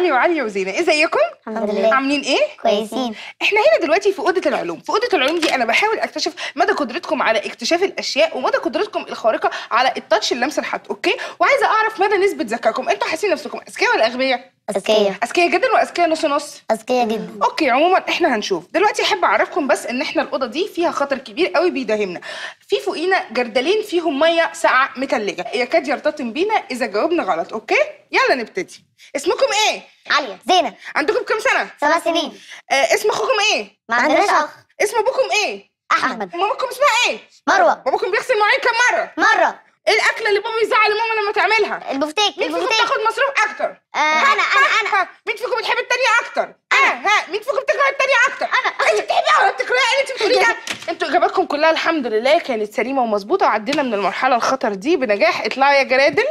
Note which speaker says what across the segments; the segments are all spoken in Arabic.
Speaker 1: علي وعليا وزينه ازيكم إيه الحمد لله عاملين ايه كويسين احنا هنا دلوقتي في اوضه العلوم في اوضه العلوم دي انا بحاول اكتشف مدى قدرتكم على اكتشاف الاشياء ومدى قدرتكم الخارقه على التاتش اللمس الحاد اوكي وعايزه اعرف مدى نسبه ذكائكم انتوا حاسين نفسكم اذكياء ولا اغبياء اذكياء اذكياء جدا واذكياء نص نص اذكياء جدا اوكي عموما احنا هنشوف دلوقتي احب اعرفكم بس ان احنا الاوضه دي فيها خطر كبير قوي بيداهمنا في فوقينا جردلين فيهم ميه ساقعه متلجه يكاد يرتطم بينا اذا جاوبنا غلط اوكي يلا نبتدي اسمكم ايه عليا زينب عندكم كام سنه سبع سنين آه اسم اخوكم ايه ما عندناش اخ اسم ابوكم ايه احمد مامتكم اسمها ايه مروه باباكم بيغسل مواعين كام مره مره ايه الاكله اللي بابا يزعل ماما لما تعملها البفتيك مين فيكم بتاخد مصروف اكتر آه انا انا انا مين فيكم بتحب الثانيه اكتر انا آه ها مين فيكم بتكره الثانيه اكتر انا انت بتحبيها ولا بتكرهيها إيه انت بتقوليه انتوا اجاباتكم كلها الحمد لله كانت سليمه ومظبوطه وعدينا من المرحله الخطر دي بنجاح اطلع يا جرادل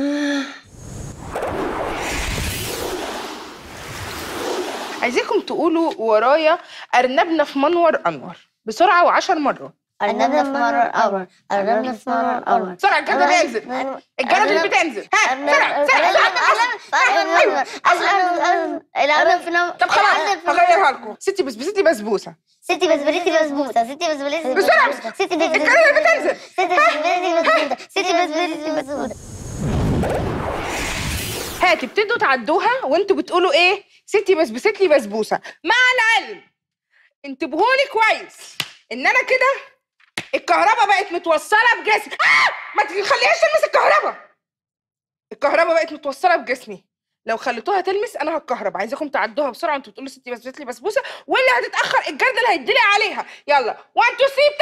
Speaker 1: آه. عايزاكم تقولوا ورايا ارنبنا في منور انور بسرعه وعشر مرات قربنا في مرة الأول قربنا في مرة الأول بسرعة الجرد بينزل الجرد بتنزل ها بسرعة سرعة
Speaker 2: سرعة طب خلاص هغيرها لكم ستي بس ستي بسبوسة ستي بسبريتي بسبوسة ستي بسبريتي بسرعة ستي بسبريتي بتنزل ستي بسبريتي بسبوسة
Speaker 1: ستي بسبريتي بسبوسة هاتي بتدوا تعدوها وانتوا بتقولوا ايه ستي بسبست لي بسبوسه مع العلم انتبهوا لي كويس ان انا كده الكهرباء بقت متوصله بجسمي آه! ما تخليهاش تلمس الكهرباء الكهرباء بقت متوصله بجسمي لو خليتوها تلمس انا هتكهرب عايزاكم تعدوها بسرعه انتوا بتقولوا ستي بسبوسه لي بسبوسه واللي هتتاخر الجرد اللي هيتدلق عليها يلا 1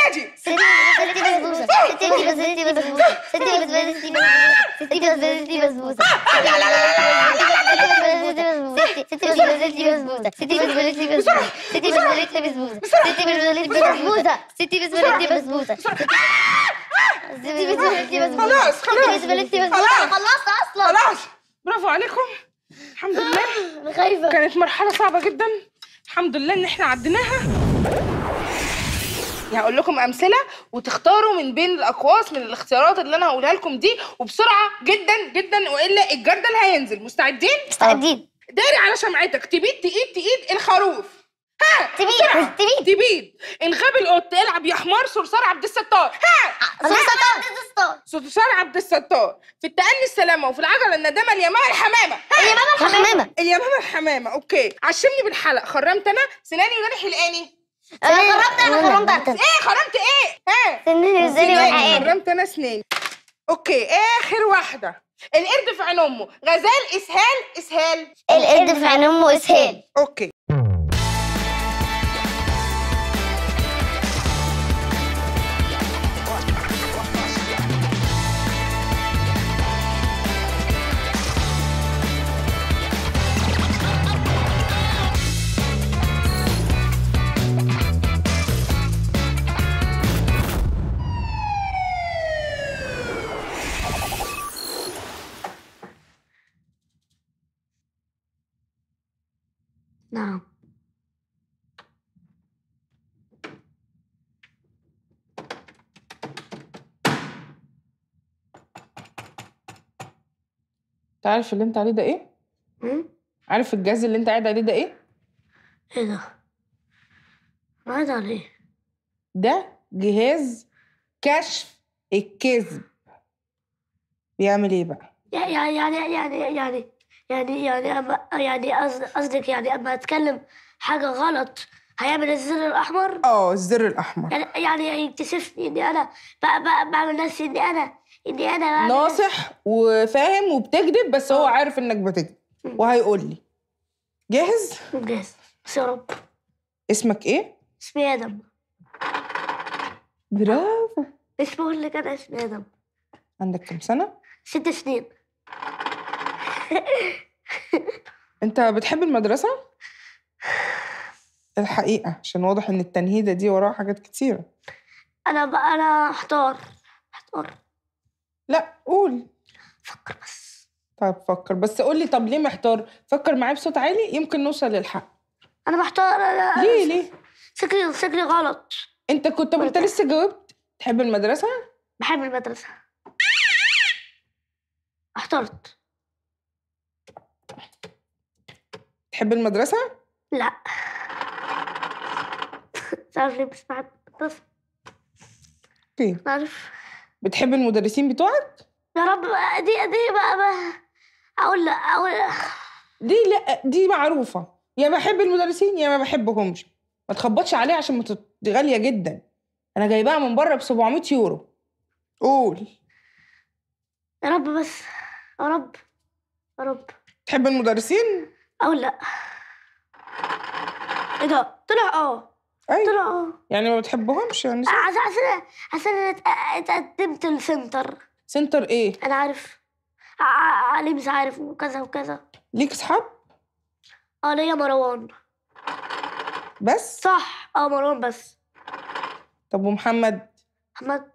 Speaker 1: 2 3 ابتدي ستي بسبوسه ستي بسبوسه
Speaker 2: ستي بسبوسه ستي بسبوسه ستي بسبوسه ستي بسبوسه ستي بسبوسه ستي بسبوسه ستي بسبوسه ستي بسبوسه ستي بسبوسه ستي بسبوسه ستي بسبوسه ستي بسبوسه ستي بسبوسه ستي بسبوسه ستي بسبوسه خلاص خلاص خلاص خلاص خلاص
Speaker 1: خلاص برافو عليكم الحمد لله خايفه كانت مرحله صعبه جدا الحمد لله ان احنا عديناها يعني هقول لكم امثله وتختاروا من بين الاقواس من الاختيارات اللي انا هقولها لكم دي وبسرعه جدا جدا والا الجردل هينزل مستعدين مستعدين داري على شمعتك تبيد تقيد تقيد الخروف ها تبيد تبيد تبيد الغاب القط العب يا حمار صرصار عبد الستار ها صرصار عبد الستار صرصار عبد الستار في التأني السلامة وفي العجلة الندامة اليمامة الحمامة اليمامة الحمامة اليمامة الحمامة اوكي عشمني بالحلق خرمت انا سناني وداني حلقاني
Speaker 2: انا خرمت انا خرمت ايه
Speaker 1: خرمت ايه ها سناني وداني خرمت انا سناني اوكي اخر واحده القرد في عين امه غزال اسهال اسهال القرد في عين
Speaker 2: امه اسهال اوكي نعم
Speaker 1: تعرف اللي انت عليه ده ايه؟ عارف الجهاز اللي انت قاعد عليه ده ايه؟ ايه ده؟ قاعد عليه ايه؟ ده جهاز كشف الكذب بيعمل ايه بقى؟
Speaker 2: يعني يعني يعني يعني يعني يعني أما يعني قصدك يعني أما أتكلم حاجة غلط هيعمل الزر الأحمر؟
Speaker 1: اه الزر الأحمر
Speaker 2: يعني يعني يكتشفني إني أنا بعمل نفسي إني أنا إني أنا ناصح
Speaker 1: وفاهم وبتكذب بس هو آه. عارف إنك بتكذب وهيقول لي جاهز؟ جاهز بس يا رب اسمك إيه؟ اسمي آدم برافو مش بقول لك أنا اسمي آدم عندك كام سنة؟ ست سنين انت بتحب المدرسه الحقيقه عشان واضح ان التنهيده دي وراها حاجات كتيره انا بقى انا محتار محتار لا قول فكر بس طب فكر بس قول لي طب ليه محتار فكر معايا بصوت عالي يمكن نوصل للحق انا محتار لا ليه ليه شكلي شكلي غلط انت كنت طب انت طيب. لسه جاوبت تحب المدرسه بحب المدرسه احترت تحب المدرسة؟ لا سوري بس بعد بس اوكي عارف بتحب المدرسين بتوعك؟ يا رب
Speaker 2: دي دي بقى, بقى اقول لا اقول
Speaker 1: دي لا دي معروفة يا بحب المدرسين يا ما بحبهمش ما تخبطش عليها عشان دي غالية جدا أنا جايباها من بره ب 700 يورو قول يا رب بس يا رب يا رب تحب المدرسين؟
Speaker 2: أو لا ايه ده؟ طلع اه أيوة. طلع اه
Speaker 1: يعني ما بتحبهمش يعني
Speaker 2: عشان آه، عشان عشان أنا اتقدمت لسنتر سنتر ايه؟ انا عارف علي مش عارف وكذا وكذا ليك اصحاب؟ اه ليا مروان بس؟ صح اه مروان بس طب ومحمد؟ محمد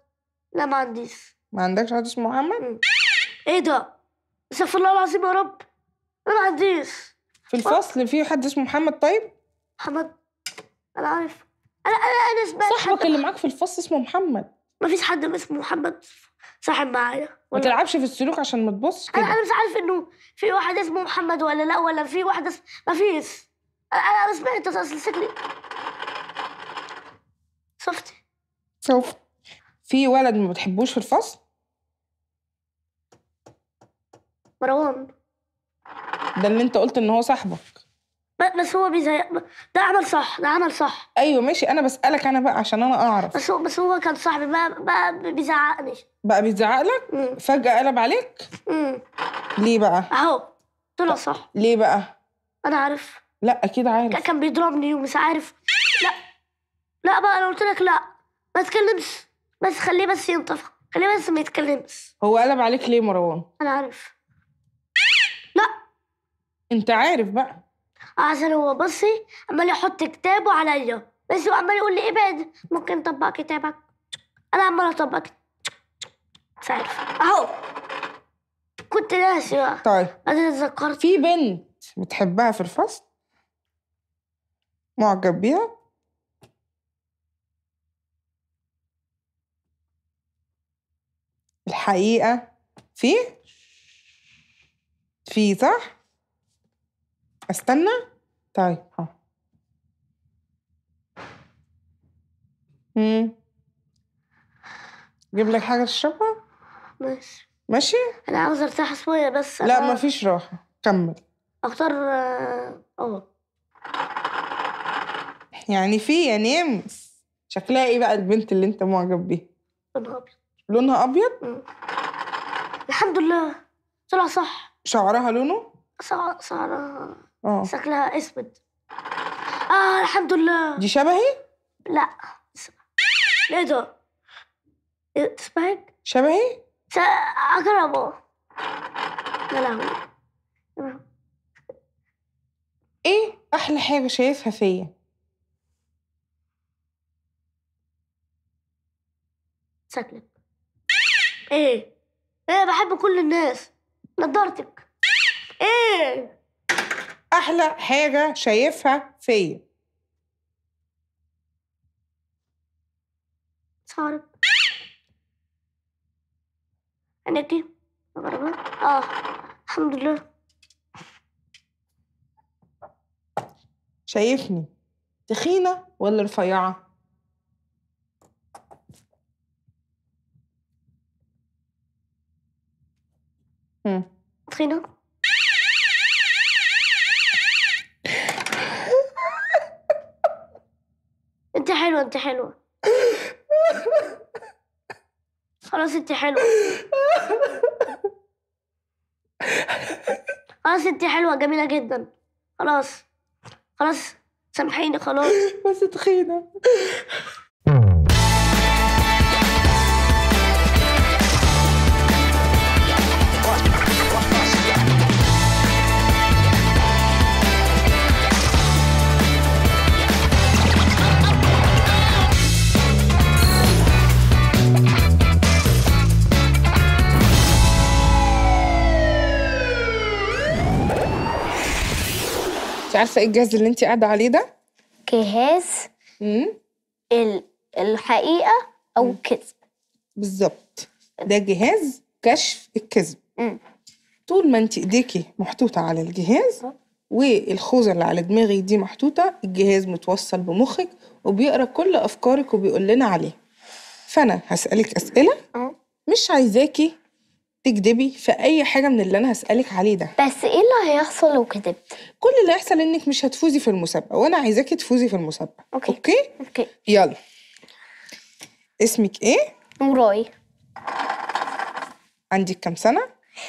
Speaker 2: لا ما عنديش ما عندكش حد اسمه محمد؟ ايه ده؟ استغفر الله العظيم يا رب عنديش في الفصل في حد اسمه محمد طيب؟ محمد انا عارف انا انا انا سمعت صاحبك اللي معاك في الفصل اسمه محمد ما فيش حد اسمه محمد صاحب معايا ما تلعبش في السلوك عشان ما تبصش انا انا مش عارف انه في واحد اسمه محمد ولا لا ولا في واحد اسمه ما فيش انا انا سمعت اصل شكلي
Speaker 1: شفتي شوف في ولد ما بتحبوش في الفصل مروان ده اللي انت قلت ان هو صاحبك بس هو بيزهق ده عمل صح ده عمل صح ايوه ماشي انا بسالك انا بقى عشان انا اعرف بس هو بس هو كان صاحبي بقى بقى بيزعقني بقى بيزعق لك فجاه قلب عليك امم ليه بقى اهو طلع صح ليه بقى انا عارف لا اكيد عارف كان بيضربني ومش عارف لا لا
Speaker 2: بقى انا قلت لك لا ما تكلمش بس خليه بس ينطفى خليه بس ما يتكلمش
Speaker 1: هو قلب عليك ليه مروان
Speaker 2: انا عارف انت عارف بقى عشان هو بصي عمال يحط كتابه عليا بس هو عمال يقول لي ابعد ممكن تطبق كتابك انا عمال اطبق مش اهو
Speaker 1: كنت ناسي بقى طيب انا اتذكرت في بنت بتحبها في الفصل معجب بيها الحقيقة في في صح؟ استنى طيب ها جيب لك حاجه تشربها ماشي ماشي انا عاوز
Speaker 2: ارتاح شويه بس لا أنا... مفيش
Speaker 1: راحه كمل
Speaker 2: اختار اه
Speaker 1: يعني في يا نيمس إيه؟ شكلها ايه بقى البنت اللي انت معجب بيها لونها ابيض لونها ابيض مم. الحمد لله طلع صح شعرها لونه شعرها آه.
Speaker 2: شكلها اسود اه الحمد لله دي شبهي؟ لا اسمع ايه ده؟ اسمعك؟ إيه، شبهي؟
Speaker 1: اقربه يا لهوي ايه احلى حاجه شايفها فيا؟ شكلك ايه ايه بحب كل الناس نضارتك ايه أحلى حاجة شايفها فيا
Speaker 2: صارب أنا دي آه الحمد لله
Speaker 1: شايفني تخينة ولا رفيعة؟
Speaker 2: تخينة يلا انت حلوة خلاص انت حلوة خلاص انت حلوة جميلة جدا خلاص خلاص سامحيني خلاص بس تخينة
Speaker 1: عارفه ايه الجهاز اللي انت قاعده عليه ده جهاز الحقيقه او الكذب بالظبط ده جهاز كشف الكذب طول ما انت ايديكي محطوطه على الجهاز والخوذه اللي على دماغي دي محطوطه الجهاز متوصل بمخك وبيقرا كل افكارك وبيقول لنا عليه فانا هسالك اسئله اه. مش عايزاكي تكدبي في اي حاجه من اللي انا هسالك عليه ده بس ايه اللي هيحصل لو كدبت كل اللي هيحصل انك مش هتفوزي في المسابقه وانا عايزاكي تفوزي في المسابقه اوكي اوكي, أوكي. يلا اسمك ايه نوراي عندك كام سنه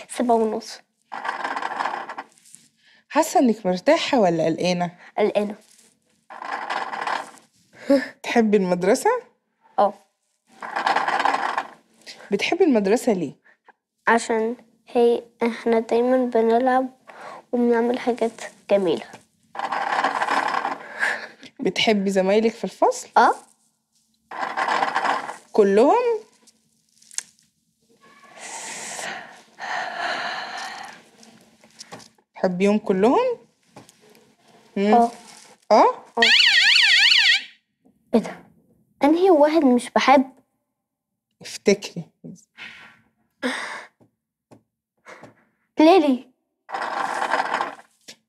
Speaker 1: سبعة ونص حاسه انك مرتاحه ولا قلقانه قلقانه تحبي المدرسه اه بتحبي المدرسه ليه
Speaker 2: عشان هي احنا دايما بنلعب وبنعمل حاجات
Speaker 1: جميلة بتحبي زمايلك في الفصل؟ اه كلهم؟ بتحبيهم كلهم؟ اه. اه اه؟ ايه ده؟
Speaker 2: انهي واحد مش بحب؟ افتكري ليلي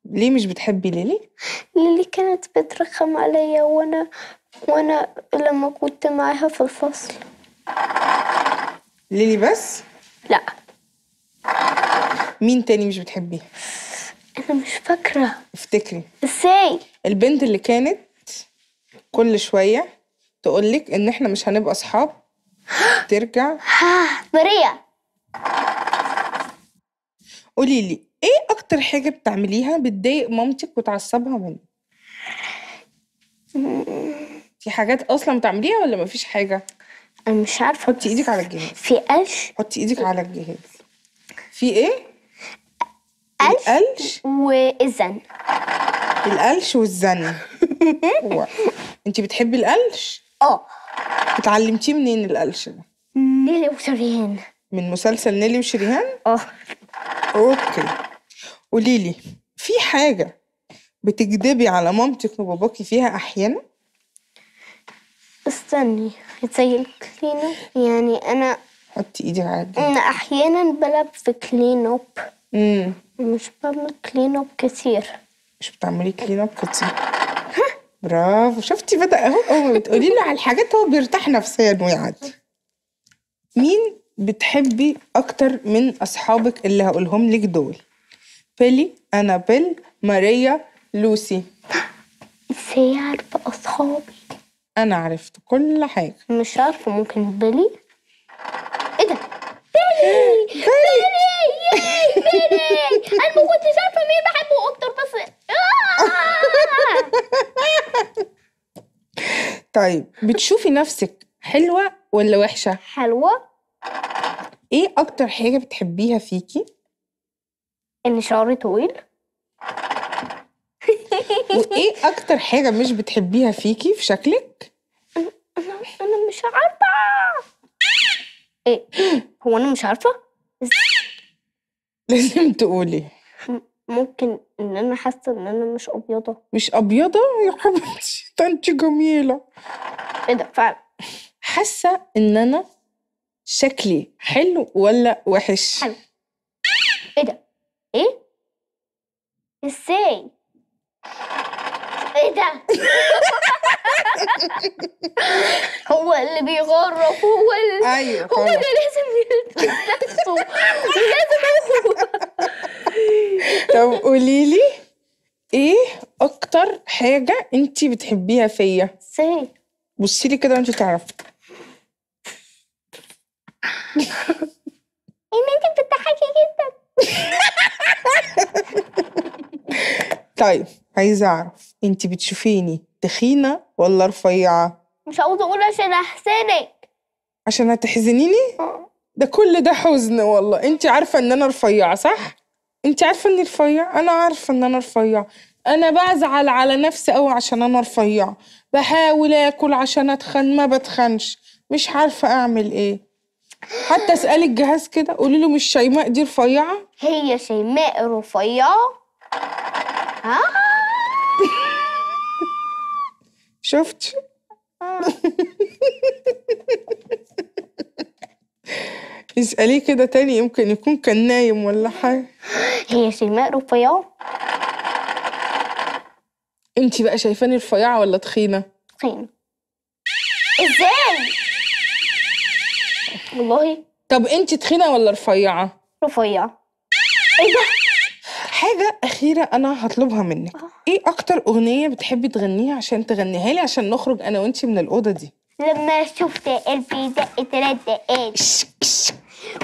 Speaker 2: ليه مش بتحبي ليلي؟ ليلي كانت بترخم عليا وانا وانا
Speaker 1: لما كنت معاها في الفصل ليلي بس؟ لا مين تاني مش بتحبيه؟ انا مش فاكره افتكري ازاي؟ البنت اللي كانت كل شويه تقولك ان احنا مش هنبقى اصحاب ترجع ها مريم قولي لي إيه أكتر حاجة بتعمليها بتضايق مامتِك وتعصّبها منِّك؟ في حاجات أصلًا بتعمليها ولا مفيش حاجة؟ أنا مش عارفة حُطّي إيدِك على الجهاز. في قَلْش حُطّي إيدِك على الجهاز. في إيه؟ قَلْش القَلْش والزَّن. القَلْش والزَّن. هو أنتِ بتحبّي القَلْش؟ آه. اتعلّمتيه منين القَلْش ده؟ نيلي وشريهان. من مسلسل نيلي وشريهان؟ آه. اوكي قولي لي في حاجة بتكدبي على مامتك وباباكي فيها احيانا؟ استني هتسيل كلينو يعني انا حطي ايدي عادي انا احيانا
Speaker 2: بلعب في كلين اب مش بعمل كلين اب كتير
Speaker 1: مش بتعملي كلين اب كتير برافو شفتي بدا اهو اول ما بتقولي له على الحاجات هو بيرتاح نفسيا ويعدي مين بتحبي أكتر من أصحابك اللي هقولهم لك دول بيلي أنابيل ماريا لوسي ازاي عارفة أصحابي أنا عرفت كل حاجة مش عارفة ممكن بيلي ايه ده بيلي بيلي ياي
Speaker 2: بيلي انا ما كنتش عارفه مين بحبه اكتر بس آه!
Speaker 1: طيب بتشوفي نفسك حلوه ولا وحشه حلوه ايه اكتر حاجة بتحبيها فيكي؟ ان شعري طويل وايه اكتر حاجة مش بتحبيها فيكي في شكلك؟ انا انا مش عارفة ايه هو انا مش عارفة لازم تقولي
Speaker 2: ممكن ان انا حاسة ان انا مش ابيضة
Speaker 1: مش ابيضة يا حبيبتي ده انت جميلة ايه ده فعلا حاسة ان انا شكلي حلو ولا وحش؟ حلو ايه ده؟ ايه؟ ازاي؟
Speaker 2: ايه ده؟ هو اللي بيغرف هو اللي أيوة هو اللي لازم يلبس نفسه
Speaker 1: لازم هو طب قولي لي ايه اكتر حاجه انت بتحبيها فيا؟ ازاي؟ بصي لي كده وانت تعرفي ان انت بتضحكي جدا طيب عايزه اعرف انت بتشوفيني تخينه ولا رفيعه
Speaker 2: مش عاوزه اقول عشان احسنك
Speaker 1: عشان هتحزنيني اه. ده كل ده حزن والله انت عارفه ان انا رفيعه صح انت عارفه اني رفيعه انا عارفه ان انا رفيعه انا بزعل على نفسي قوي عشان انا رفيعه بحاول اكل عشان اتخن ما بتخنش مش عارفه اعمل ايه حتى اسالي الجهاز كده قولي له مش شيماء دي رفيعه هي شيماء رفيعه ها شفت اسأليه كده تاني يمكن يكون كان نايم ولا حاجة هي شيماء رفيعة انت بقى شايفاني رفيعة ولا تخينة؟ تخينة ازاي؟ والله طب انت تخينه ولا رفيعه رفيعه ايه ده حاجة أخيرة أنا هطلبها منك آه. إيه أكتر أغنية بتحبي تغنيها عشان تغنيها لي عشان نخرج أنا وأنتي من الأوضة دي
Speaker 2: لما شفت قلبي دق تلات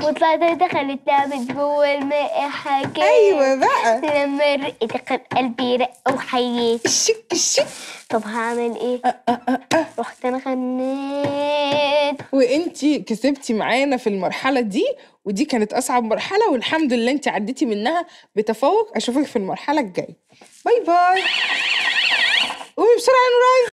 Speaker 2: وطلعت دخلت لعبت جوه الماء حكاية ايوه بقى لما رقت قلبي
Speaker 1: رق وحييت الشك الشك طب هعمل ايه؟ أه أه أه. رحت انا غنيت وانتي كسبتي معانا في المرحلة دي ودي كانت اصعب مرحلة والحمد لله انتي عديتي منها بتفوق اشوفك في المرحلة الجاية باي باي قومي بسرعة يا نوراي